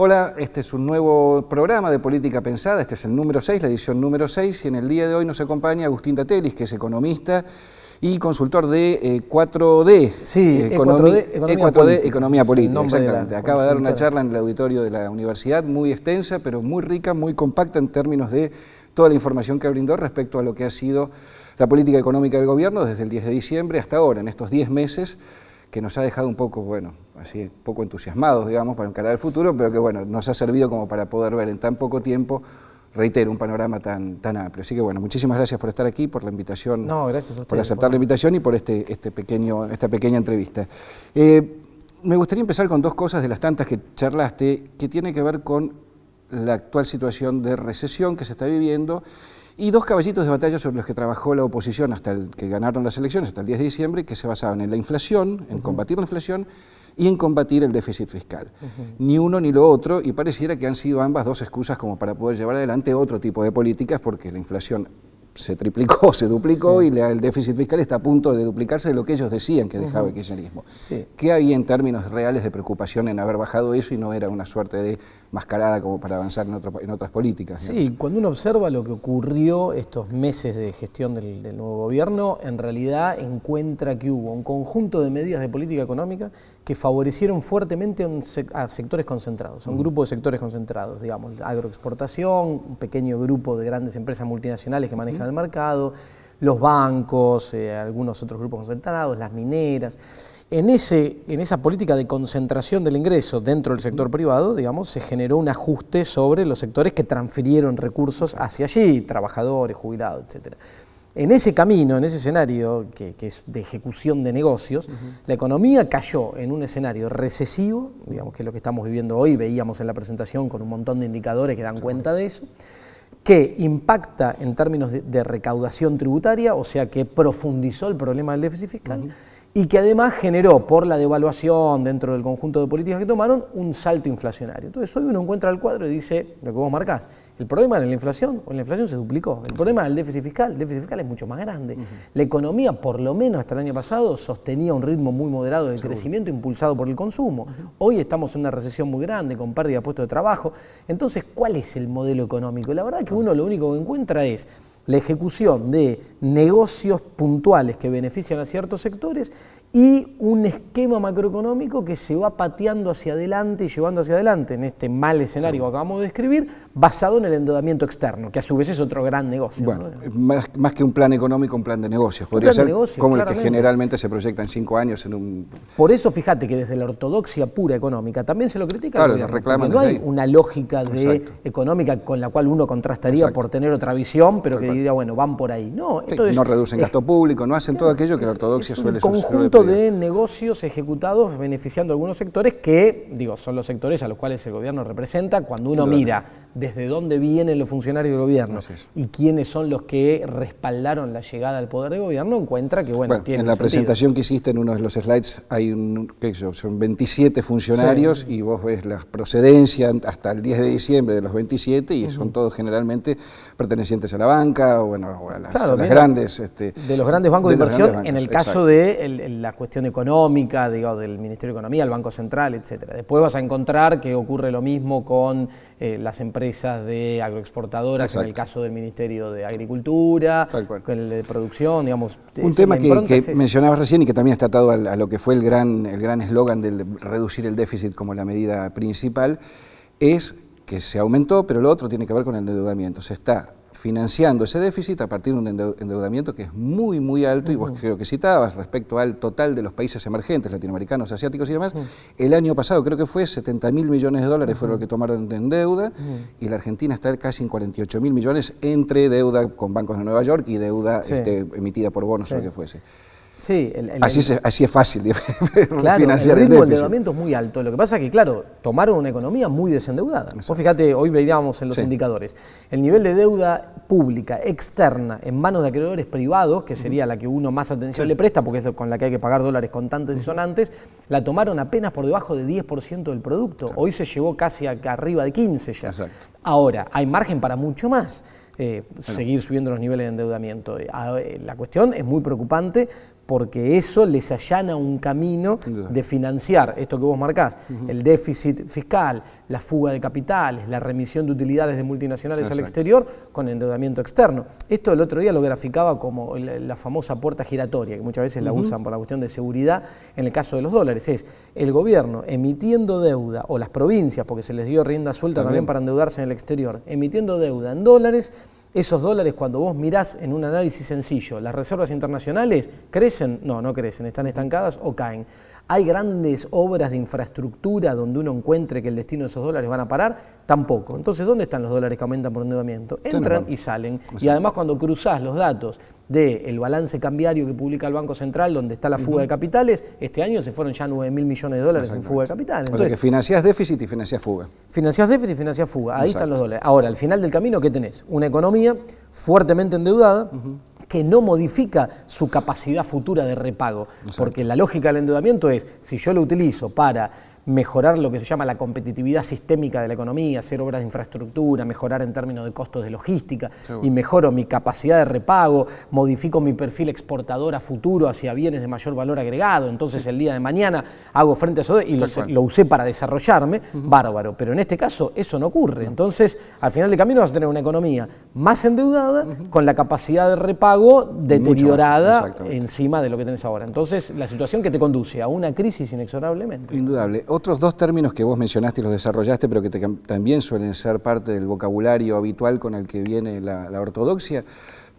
Hola, este es un nuevo programa de Política Pensada, este es el número 6, la edición número 6, y en el día de hoy nos acompaña Agustín Tatelis, que es economista y consultor de 4D. Eh, sí, 4 eh, eh, d Economía, Política. exactamente. Acaba de dar una charla en el auditorio de la universidad, muy extensa, pero muy rica, muy compacta en términos de toda la información que brindó respecto a lo que ha sido la política económica del gobierno desde el 10 de diciembre hasta ahora, en estos 10 meses que nos ha dejado un poco, bueno, así, poco entusiasmados, digamos, para encarar el futuro, pero que, bueno, nos ha servido como para poder ver en tan poco tiempo reitero, un panorama tan, tan amplio. Así que bueno, muchísimas gracias por estar aquí, por la invitación, gracias por aceptar la invitación y por este, este pequeño, esta pequeña entrevista. Eh, me gustaría empezar con dos cosas de las tantas que charlaste, que tiene que ver con la actual situación de recesión que se está viviendo y dos caballitos de batalla sobre los que trabajó la oposición hasta el que ganaron las elecciones, hasta el 10 de diciembre, que se basaban en la inflación, en combatir la inflación y en combatir el déficit fiscal. Ni uno ni lo otro, y pareciera que han sido ambas dos excusas como para poder llevar adelante otro tipo de políticas, porque la inflación se triplicó, se duplicó y el déficit fiscal está a punto de duplicarse de lo que ellos decían que dejaba el kirchnerismo. ¿Qué había en términos reales de preocupación en haber bajado eso y no era una suerte de mascarada como para avanzar en, otras políticas. Sí, cuando uno observa lo que ocurrió estos meses de gestión del, nuevo gobierno, en realidad encuentra que hubo un conjunto de medidas de política económica que favorecieron fuertemente a sectores concentrados, un mm. grupo de sectores concentrados, digamos, agroexportación, un pequeño grupo de grandes empresas multinacionales que manejan el mercado, los bancos, eh, algunos otros grupos concentrados, las mineras. En, esa política de concentración del ingreso dentro del sector privado, digamos, se generó un ajuste sobre los sectores que transfirieron recursos hacia allí, trabajadores, jubilados, etc. En ese camino, en ese escenario que, es de ejecución de negocios, la economía cayó en un escenario recesivo, digamos que es lo que estamos viviendo hoy, veíamos en la presentación con un montón de indicadores que dan cuenta de eso, que impacta en términos de, recaudación tributaria, o sea que profundizó el problema del déficit fiscal y que además generó, por la devaluación dentro del conjunto de políticas que tomaron, un salto inflacionario. Entonces hoy uno encuentra el cuadro y dice, lo que vos marcás, el problema era la inflación, o la inflación se duplicó, el problema del déficit fiscal, el déficit fiscal es mucho más grande. La economía, por lo menos hasta el año pasado, sostenía un ritmo muy moderado de crecimiento impulsado por el consumo. Hoy estamos en una recesión muy grande, con pérdida de puestos de trabajo. Entonces, ¿cuál es el modelo económico? La verdad que uno lo único que encuentra es la ejecución de negocios puntuales que benefician a ciertos sectores y un esquema macroeconómico que se va pateando hacia adelante y llevando hacia adelante en este mal escenario que acabamos de describir, basado en el endeudamiento externo, que a su vez es otro gran negocio. Bueno, eh, más, que un plan económico, un plan de negocios. Podría ser como el que generalmente se proyecta en cinco años en un... Por eso fíjate que desde la ortodoxia pura económica también se lo critica. Claro, no hay una lógica de económica con la cual uno contrastaría por tener otra visión, pero que diría, bueno, van por ahí. No, no reducen gasto público, no hacen todo aquello que la ortodoxia suele suceder de negocios ejecutados beneficiando algunos sectores que, digo, son los sectores a los cuales el gobierno representa cuando uno mira desde dónde vienen los funcionarios del gobierno y quiénes son los que respaldaron la llegada al poder de gobierno, encuentra que, bueno, bueno En la presentación que hiciste en uno de los slides hay un, son 27 funcionarios y vos ves las procedencias hasta el 10 de diciembre de los 27 y son todos generalmente pertenecientes a la banca o, bueno, a las, grandes... Este, de los grandes bancos de, inversión, en el caso de la la cuestión económica, digo, del Ministerio de Economía, el Banco Central, etcétera. Después vas a encontrar que ocurre lo mismo con eh, las empresas de agroexportadoras, en el caso del Ministerio de Agricultura, con el de Producción, digamos. Un tema que, mencionabas recién y que también está atado a, lo que fue el gran el gran eslogan del reducir el déficit como la medida principal, es que se aumentó, pero lo otro tiene que ver con el endeudamiento. Se está financiando ese déficit a partir de un endeudamiento que es muy, muy alto, y vos creo que citabas, respecto al total de los países emergentes, latinoamericanos, asiáticos y demás, el año pasado creo que fue 70 mil millones de dólares fueron lo que tomaron en deuda, y la Argentina está casi en 48 mil millones entre deuda con bancos de Nueva York y deuda este, emitida por bonos o lo que fuese. Sí, así, es, así es fácil claro, el, ritmo, de endeudamiento es muy alto. Lo que pasa es que, claro, tomaron una economía muy desendeudada. Vos fíjate, hoy veíamos en los indicadores, el nivel de deuda pública externa en manos de acreedores privados, que sería la que uno más atención le presta, porque es con la que hay que pagar dólares contantes y sonantes, la tomaron apenas por debajo de 10% del producto. Hoy se llevó casi arriba de 15 ya. Ahora, hay margen para mucho más. Eh, seguir subiendo los niveles de endeudamiento. Eh, la cuestión es muy preocupante porque eso les allana un camino de financiar esto que vos marcás, el déficit fiscal, la fuga de capitales, la remisión de utilidades de multinacionales al exterior con endeudamiento externo. Esto el otro día lo graficaba como la, famosa puerta giratoria, que muchas veces la usan por la cuestión de seguridad en el caso de los dólares. Es el gobierno emitiendo deuda, o las provincias, porque se les dio rienda suelta también para endeudarse en el exterior, emitiendo deuda en dólares esos dólares, cuando vos mirás en un análisis sencillo, las reservas internacionales crecen, no, no crecen, están estancadas o caen. ¿Hay grandes obras de infraestructura donde uno encuentre que el destino de esos dólares van a parar? Tampoco. Entonces, ¿dónde están los dólares que aumentan por endeudamiento? Entran y salen. Y además, cuando cruzás los datos del balance cambiario que publica el Banco Central, donde está la fuga de capitales, este año se fueron ya 9 mil millones de dólares en fuga de capitales. o sea que financiás déficit y financiás fuga. financias déficit y financiás fuga, ahí están los dólares. Ahora, al final del camino, ¿qué tenés? Una economía fuertemente endeudada, que no modifica su capacidad futura de repago. Porque la lógica del endeudamiento es, si yo lo utilizo para mejorar lo que se llama la competitividad sistémica de la economía, hacer obras de infraestructura, mejorar en términos de costos de logística y mejoro mi capacidad de repago, modifico mi perfil exportador a futuro hacia bienes de mayor valor agregado, entonces el día de mañana hago frente a eso y lo, usé para desarrollarme, bárbaro, pero en este caso eso no ocurre, entonces al final del camino vas a tener una economía más endeudada, con la capacidad de repago deteriorada encima de lo que tenés ahora, entonces la situación que te conduce a una crisis inexorablemente. Indudable otros dos términos que vos mencionaste y los desarrollaste, pero que también suelen ser parte del vocabulario habitual con el que viene la, ortodoxia,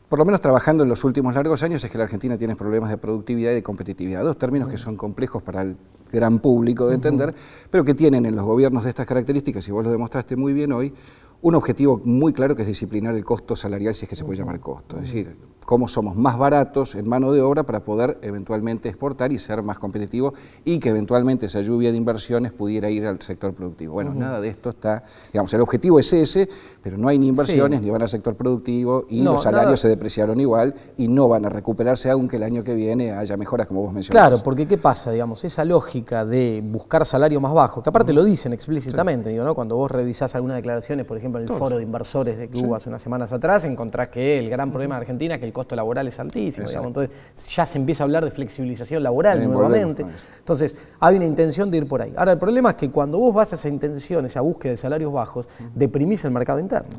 por lo menos trabajando en los últimos largos años, es que la Argentina tiene problemas de productividad y de competitividad, dos términos que son complejos para el gran público de entender, pero que tienen en los gobiernos de estas características, y vos lo demostraste muy bien hoy, un objetivo muy claro que es disciplinar el costo salarial, si es que se puede llamar costo, es decir, cómo somos más baratos en mano de obra para poder eventualmente exportar y ser más competitivos y que eventualmente esa lluvia de inversiones pudiera ir al sector productivo. Bueno, nada de esto está, digamos, el objetivo es ese, pero no hay ni inversiones ni van al sector productivo y los salarios se depreciaron igual y no van a recuperarse aunque el año que viene haya mejoras como vos mencionaste. Claro, porque ¿qué pasa, digamos? Esa lógica de buscar salario más bajo, que aparte lo dicen explícitamente, digo, ¿no? Cuando vos revisás algunas declaraciones, por ejemplo, en el foro de inversores de Cuba hace unas semanas atrás, encontrás que el gran problema de Argentina que el costo laboral es altísimo. Entonces ya se empieza a hablar de flexibilización laboral nuevamente. Entonces hay una intención de ir por ahí. Ahora, el problema es que cuando vos vas a esa intención, esa búsqueda de salarios bajos, deprimís el mercado interno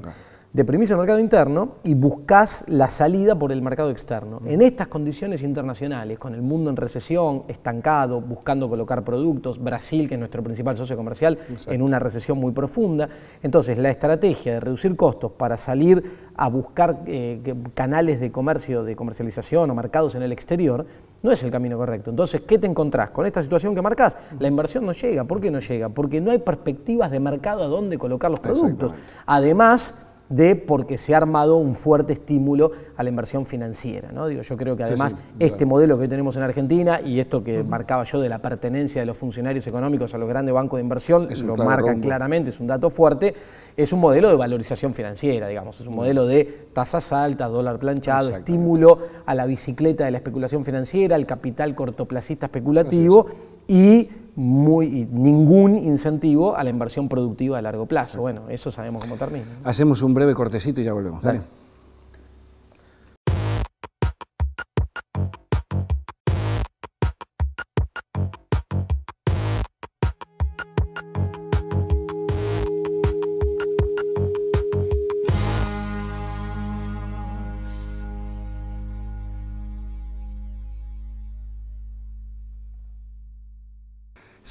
deprimís el mercado interno y buscas la salida por el mercado externo. Mm. En estas condiciones internacionales, con el mundo en recesión, estancado, buscando colocar productos, Brasil, que es nuestro principal socio comercial, en una recesión muy profunda, entonces la estrategia de reducir costos para salir a buscar eh, canales de comercio, de comercialización o mercados en el exterior, no es el camino correcto. Entonces, ¿qué te encontrás? Con esta situación que marcas, la inversión no llega. ¿Por qué no llega? Porque no hay perspectivas de mercado a dónde colocar los productos. Además, de porque se ha armado un fuerte estímulo a la inversión financiera. ¿no? Digo, yo creo que además este modelo que hoy tenemos en Argentina y esto que marcaba yo de la pertenencia de los funcionarios económicos a los grandes bancos de inversión, lo marcan marca claramente, es un dato fuerte, es un modelo de valorización financiera, digamos, es un modelo de tasas altas, dólar planchado, estímulo a la bicicleta de la especulación financiera, al capital cortoplacista especulativo y muy, ningún incentivo a la inversión productiva a largo plazo. Bueno, eso sabemos cómo termina. Hacemos un breve cortecito y ya volvemos.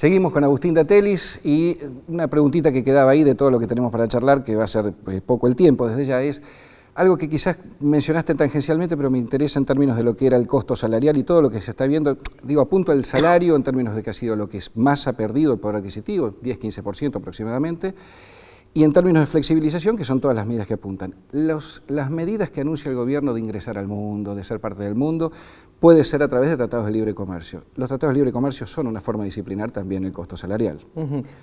Seguimos con Agustín Datelis y una preguntita que quedaba ahí de todo lo que tenemos para charlar, que va a ser eh, poco el tiempo desde ya, es algo que quizás mencionaste tangencialmente, pero me interesa en términos de lo que era el costo salarial y todo lo que se está viendo. Digo, apunto el salario en términos de que ha sido lo que más ha perdido el poder adquisitivo, 10-15% aproximadamente, y en términos de flexibilización, que son todas las medidas que apuntan. las medidas que anuncia el gobierno de ingresar al mundo, de ser parte del mundo, puede ser a través de tratados de libre comercio. Los tratados de libre comercio son una forma de disciplinar también el costo salarial.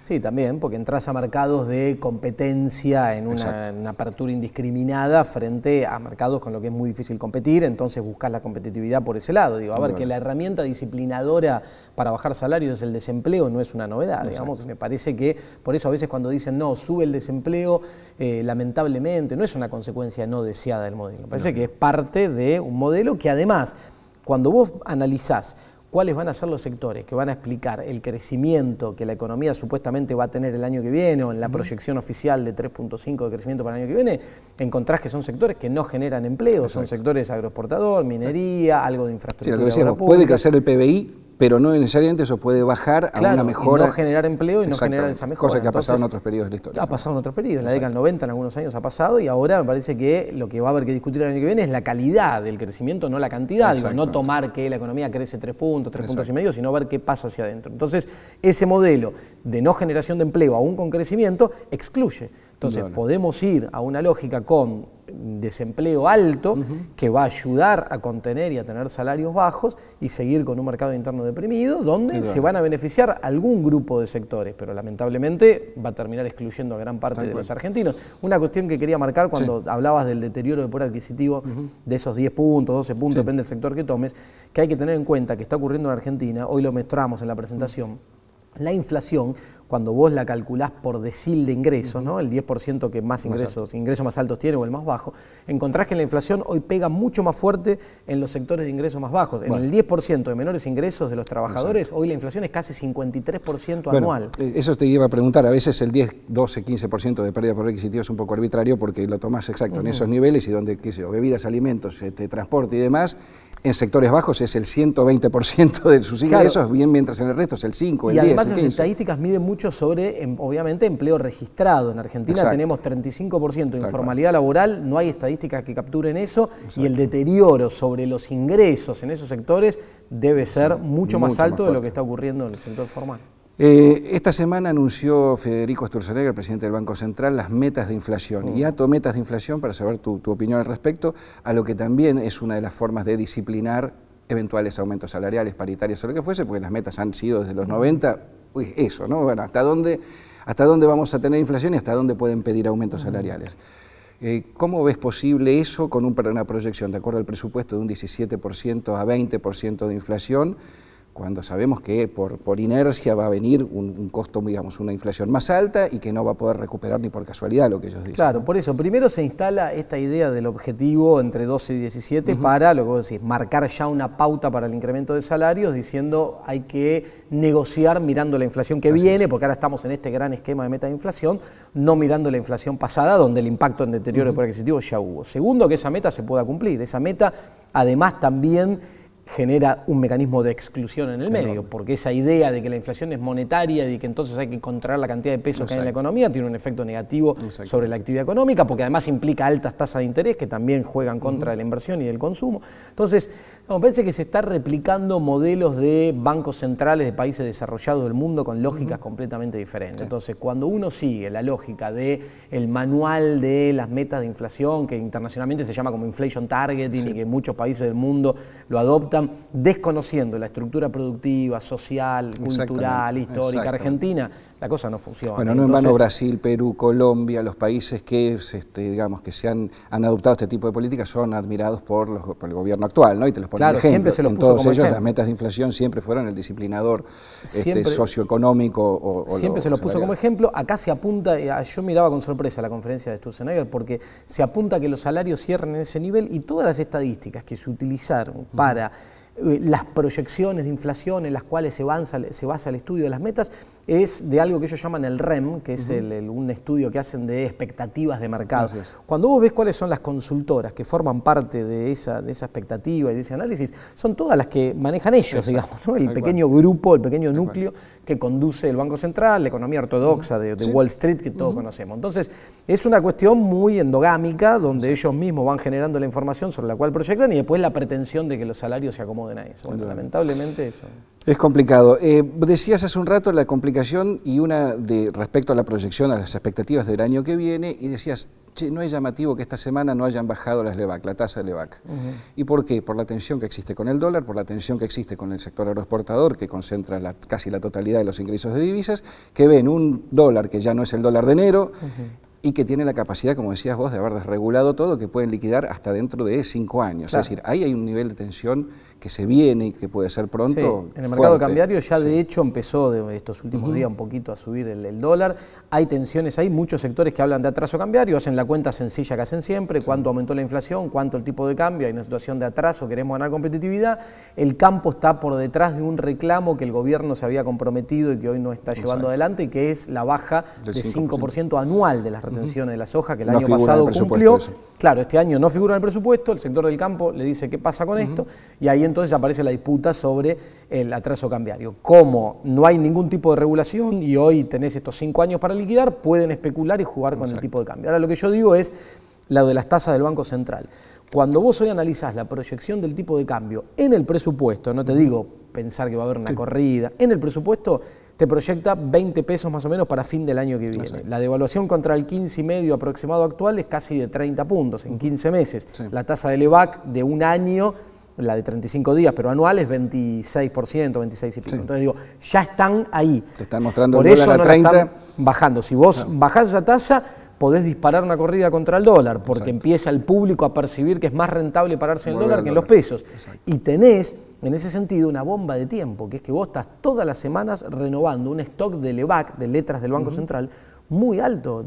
Sí, también, porque entras a mercados de competencia en una, apertura indiscriminada frente a mercados con lo que es muy difícil competir, entonces buscas la competitividad por ese lado. Digo, a ver, que la herramienta disciplinadora para bajar salarios es el desempleo, no es una novedad, digamos. Me parece que, por eso a veces cuando dicen, no, sube el desempleo, eh, lamentablemente, no es una consecuencia no deseada del modelo. Me parece que es parte de un modelo que además cuando vos analizás cuáles van a ser los sectores que van a explicar el crecimiento que la economía supuestamente va a tener el año que viene o en la proyección oficial de 3.5 de crecimiento para el año que viene, encontrás que son sectores que no generan empleo, son sectores agroexportador, minería, algo de infraestructura. lo que puede crecer el PBI pero no necesariamente eso puede bajar a una mejora. no generar empleo y no generar esa mejora. Cosa que ha pasado en otros periodos de la historia. Ha pasado en otros periodos, en la década del 90, en algunos años ha pasado, y ahora me parece que lo que va a haber que discutir el año que viene es la calidad del crecimiento, no la cantidad. no tomar que la economía crece tres puntos, tres puntos y medio, sino ver qué pasa hacia adentro. Entonces, ese modelo de no generación de empleo aún con crecimiento excluye entonces podemos ir a una lógica con desempleo alto que va a ayudar a contener y a tener salarios bajos y seguir con un mercado interno deprimido donde se van a beneficiar algún grupo de sectores, pero lamentablemente va a terminar excluyendo a gran parte de los argentinos. Una cuestión que quería marcar cuando hablabas del deterioro de poder adquisitivo de esos 10 puntos, 12 puntos, depende del sector que tomes, que hay que tener en cuenta que está ocurriendo en Argentina, hoy lo mostramos en la presentación, la inflación cuando vos la calculás por decil de ingresos, ¿no? el 10% que más ingresos, ingresos más altos tiene o el más bajo, encontrás que la inflación hoy pega mucho más fuerte en los sectores de ingresos más bajos. En el 10% de menores ingresos de los trabajadores, hoy la inflación es casi 53% anual. Eh, eso te iba a preguntar, a veces el 10, 12, 15% de pérdida por requisitivo es un poco arbitrario porque lo tomás exacto en esos niveles y donde, qué bebidas, alimentos, este, transporte y demás, en sectores bajos es el 120% de sus ingresos, bien mientras en el resto es el 5, el y 10, además el estadísticas miden mucho mucho sobre, em, obviamente, empleo registrado. En Argentina tenemos 35% de informalidad laboral, no hay estadísticas que capturen eso y el deterioro sobre los ingresos en esos sectores debe ser mucho, más alto de lo que está ocurriendo en el sector formal. Eh, esta semana anunció Federico Sturzenegger, presidente del Banco Central, las metas de inflación. Mm. Y ato metas de inflación para saber tu, opinión al respecto, a lo que también es una de las formas de disciplinar eventuales aumentos salariales, paritarios o lo que fuese, porque las metas han sido desde los 90 mm. Pues eso, ¿no? Bueno, ¿hasta dónde, hasta dónde vamos a tener inflación y hasta dónde pueden pedir aumentos salariales? Eh, ¿Cómo ves posible eso con una proyección, de acuerdo al presupuesto, de un 17% a 20% de inflación? cuando sabemos que por, por inercia va a venir un, costo, digamos, una inflación más alta y que no va a poder recuperar ni por casualidad lo que ellos dicen. Claro, por eso, primero se instala esta idea del objetivo entre 12 y 17 para, lo que vos decís, marcar ya una pauta para el incremento de salarios, diciendo hay que negociar mirando la inflación que viene, porque ahora estamos en este gran esquema de meta de inflación, no mirando la inflación pasada, donde el impacto en deterioro de poder adquisitivo ya hubo. Segundo, que esa meta se pueda cumplir, esa meta además también genera un mecanismo de exclusión en el medio, porque esa idea de que la inflación es monetaria y que entonces hay que controlar la cantidad de pesos que hay en la economía tiene un efecto negativo sobre la actividad económica, porque además implica altas tasas de interés que también juegan contra la inversión y el consumo. Entonces, parece que se está replicando modelos de bancos centrales de países desarrollados del mundo con lógicas completamente diferentes. Entonces, cuando uno sigue la lógica de manual de las metas de inflación, que internacionalmente se llama como inflation targeting y que muchos países del mundo lo adoptan, desconociendo la estructura productiva, social, cultural, histórica argentina la cosa no funciona. Bueno, no en vano Brasil, Perú, Colombia, los países que, este, digamos, que se han, adoptado este tipo de políticas son admirados por, el gobierno actual, ¿no? Y te los ponen claro, ejemplo. siempre se en todos ellos las metas de inflación siempre fueron el disciplinador este, socioeconómico. O, siempre se los puso como ejemplo. Acá se apunta, eh, yo miraba con sorpresa la conferencia de Sturzenegger porque se apunta que los salarios cierren en ese nivel y todas las estadísticas que se utilizaron para eh, las proyecciones de inflación en las cuales se, se basa el estudio de las metas, es de algo que ellos llaman el REM, que es el, un estudio que hacen de expectativas de mercado. Cuando vos ves cuáles son las consultoras que forman parte de esa, de esa expectativa y de ese análisis, son todas las que manejan ellos, digamos, el pequeño grupo, el pequeño núcleo que conduce el Banco Central, la economía ortodoxa de, Wall Street que todos conocemos. Entonces, es una cuestión muy endogámica, donde ellos mismos van generando la información sobre la cual proyectan y después la pretensión de que los salarios se acomoden a eso. Bueno, lamentablemente eso. Es complicado. Eh, decías hace un rato la complicación y una de respecto a la proyección, a las expectativas del año que viene, y decías, no es llamativo que esta semana no hayan bajado las LEVAC, la tasa de LEVAC. ¿Y por qué? Por la tensión que existe con el dólar, por la tensión que existe con el sector agroexportador, que concentra casi la totalidad de los ingresos de divisas, que ven un dólar que ya no es el dólar de enero, y que tiene la capacidad, como decías vos, de haber desregulado todo, que pueden liquidar hasta dentro de cinco años. Es decir, ahí hay un nivel de tensión que se viene y que puede ser pronto. En el mercado cambiario ya de hecho empezó de estos últimos días un poquito a subir el, dólar. Hay tensiones, ahí, muchos sectores que hablan de atraso cambiario, hacen la cuenta sencilla que hacen siempre, cuánto aumentó la inflación, cuánto el tipo de cambio, hay una situación de atraso, queremos ganar competitividad. El campo está por detrás de un reclamo que el gobierno se había comprometido y que hoy no está llevando adelante, que es la baja del 5%, 5 anual de las atención de la soja, que el año pasado cumplió. Claro, este año no figura en el presupuesto, el sector del campo le dice qué pasa con esto, y ahí entonces aparece la disputa sobre el atraso cambiario. Como no hay ningún tipo de regulación y hoy tenés estos cinco años para liquidar, pueden especular y jugar con el tipo de cambio. Ahora lo que yo digo es lo de las tasas del Banco Central. Cuando vos hoy analizás la proyección del tipo de cambio en el presupuesto, no te digo pensar que va a haber una corrida, en el presupuesto te proyecta 20 pesos más o menos para fin del año que viene. La devaluación contra el 15 y medio aproximado actual es casi de 30 puntos en 15 meses. La tasa del EVAC de un año, la de 35 días, pero anual es 26%, 26 y pico. Entonces digo, ya están ahí. Te están mostrando el 30. bajando. Si vos bajás esa tasa podés disparar una corrida contra el dólar, porque empieza el público a percibir que es más rentable pararse en el dólar, que en los pesos. Y tenés, en ese sentido, una bomba de tiempo, que es que vos estás todas las semanas renovando un stock de LEVAC, de letras del Banco Central, muy alto.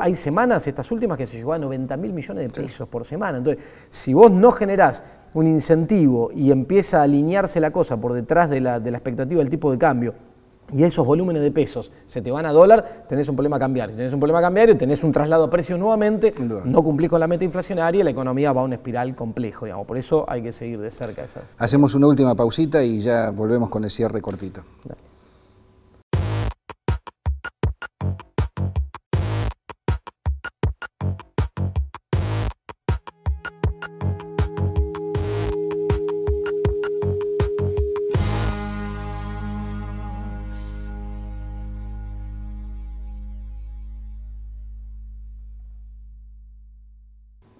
Hay semanas, estas últimas, que se llevó a 90 mil millones de pesos por semana. Entonces, si vos no generás un incentivo y empieza a alinearse la cosa por detrás de la expectativa del tipo de cambio, y esos volúmenes de pesos se te van a dólar, tenés un problema cambiario. Si tenés un problema cambiar y tenés un traslado a precios nuevamente, no cumplís con la meta inflacionaria y la economía va a una espiral complejo, digamos. Por eso hay que seguir de cerca esas. Hacemos una última pausita y ya volvemos con el cierre cortito.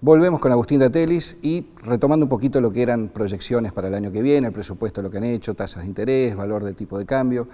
Volvemos con Agustín Datelis y retomando un poquito lo que eran proyecciones para el año que viene, el presupuesto, lo que han hecho, tasas de interés, valor de tipo de cambio.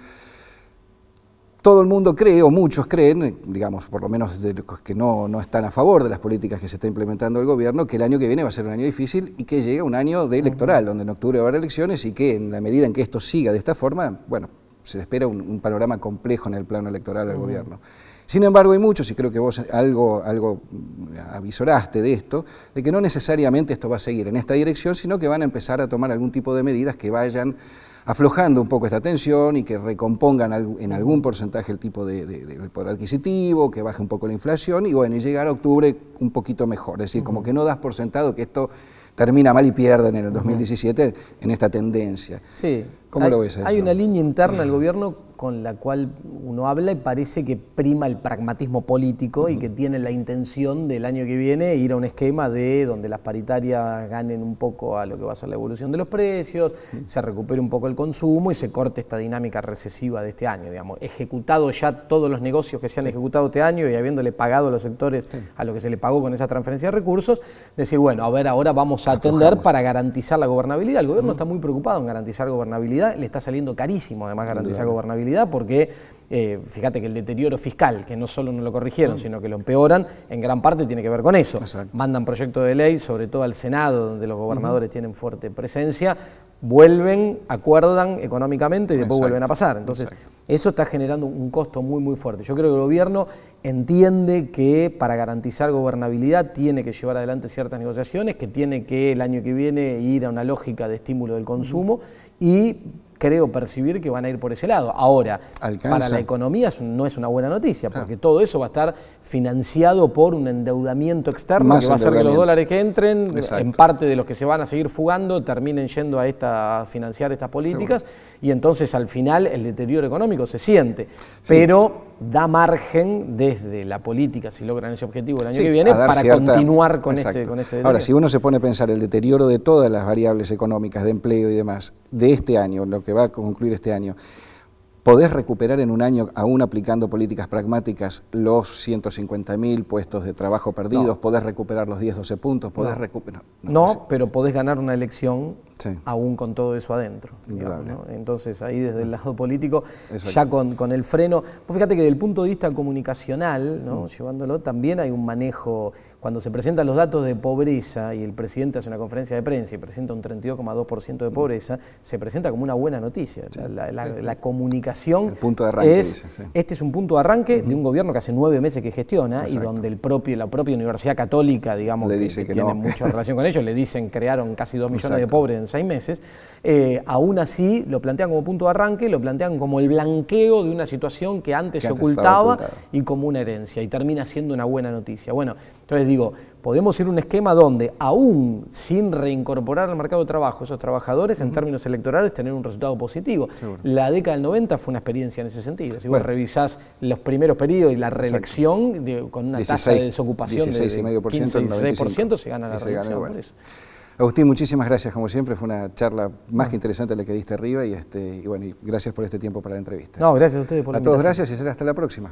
Todo el mundo cree, o muchos creen, digamos, por lo menos los que no, están a favor de las políticas que se está implementando el gobierno, que el año que viene va a ser un año difícil y que llega un año de electoral, donde en octubre va a haber elecciones y que en la medida en que esto siga de esta forma, bueno, se espera un, panorama complejo en el plano electoral del gobierno. Sin embargo, hay muchos, y creo que vos algo, algo mm, avisoraste de esto, de que no necesariamente esto va a seguir en esta dirección, sino que van a empezar a tomar algún tipo de medidas que vayan aflojando un poco esta tensión y que recompongan en algún porcentaje el tipo de, poder adquisitivo, que baje un poco la inflación y bueno, y llegar a octubre un poquito mejor. Es decir, como que no das por sentado que esto termina mal y pierden en el 2017 en esta tendencia. Sí. ¿Cómo hay, lo ves? Eso? Hay una línea interna al gobierno con la cual uno habla y parece que prima el pragmatismo político y que tiene la intención del año que viene ir a un esquema de donde las paritarias ganen un poco a lo que va a ser la evolución de los precios, se recupere un poco el consumo y se corte esta dinámica recesiva de este año, digamos, ejecutado ya todos los negocios que se han ejecutado este año y habiéndole pagado a los sectores a lo que se le pagó con esa transferencia de recursos, decir, bueno, a ver, ahora vamos atender para garantizar la gobernabilidad. El gobierno está muy preocupado en garantizar gobernabilidad, le está saliendo carísimo además garantizar gobernabilidad porque eh, fíjate que el deterioro fiscal, que no solo no lo corrigieron, sino que lo empeoran, en gran parte tiene que ver con eso. Mandan proyectos de ley, sobre todo al Senado, donde los gobernadores tienen fuerte presencia, vuelven, acuerdan económicamente y después vuelven a pasar. Entonces, eso está generando un costo muy, muy fuerte. Yo creo que el gobierno entiende que para garantizar gobernabilidad tiene que llevar adelante ciertas negociaciones, que tiene que el año que viene ir a una lógica de estímulo del consumo y creo percibir que van a ir por ese lado. Ahora, para la economía no es una buena noticia, porque todo eso va a estar financiado por un endeudamiento externo que va a ser que los dólares que entren, en parte de los que se van a seguir fugando, terminen yendo a, esta, financiar estas políticas, y entonces al final el deterioro económico se siente. Pero da margen desde la política, si logran ese objetivo el año que viene, para continuar con este, con este Ahora, si uno se pone a pensar el deterioro de todas las variables económicas de empleo y demás de este año, lo que va a concluir este año, ¿podés recuperar en un año, aún aplicando políticas pragmáticas, los 150.000 puestos de trabajo perdidos? ¿Podés recuperar los 10, 12 puntos? ¿Podés recuperar? No, pero podés ganar una elección aún con todo eso adentro. Entonces ahí desde el lado político, ya con, el freno, pues fíjate que desde el punto de vista comunicacional, llevándolo, también hay un manejo, cuando se presentan los datos de pobreza y el presidente hace una conferencia de prensa y presenta un 32,2% de mm. pobreza, se presenta como una buena noticia. La, comunicación es, este es un punto de arranque de un gobierno que hace nueve meses que gestiona y donde el propio, la propia Universidad Católica, digamos, que, tiene mucha relación con ellos, le dicen crearon casi dos millones de pobres seis meses, eh, aún así lo plantean como punto de arranque, lo plantean como el blanqueo de una situación que antes se ocultaba y como una herencia, y termina siendo una buena noticia. Bueno, entonces digo, podemos ir a un esquema donde aún sin reincorporar al mercado de trabajo esos trabajadores, en términos electorales, tener un resultado positivo. La década del 90 fue una experiencia en ese sentido. Si vos revisás los primeros periodos y la reelección con una tasa de desocupación de, se gana la reelección. eso. Agustín, muchísimas gracias, como siempre, fue una charla más que interesante la que diste arriba y, este, y bueno, gracias por este tiempo para la entrevista. No, gracias a ustedes por la A todos gracias y será hasta la próxima.